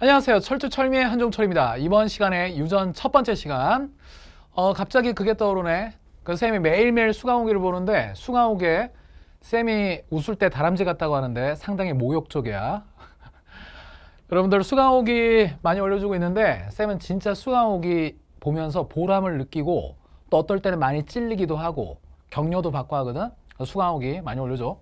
안녕하세요. 철두철미의 한종철입니다. 이번 시간에 유전 첫 번째 시간 어 갑자기 그게 떠오르네. 그 쌤이 매일매일 수강호기를 보는데 수강호기에 쌤이 웃을 때 다람쥐 같다고 하는데 상당히 모욕 적이야 여러분들 수강호기 많이 올려주고 있는데 쌤은 진짜 수강호기 보면서 보람을 느끼고 또 어떨 때는 많이 찔리기도 하고 격려도 받고 하거든. 수강호기 많이 올려줘.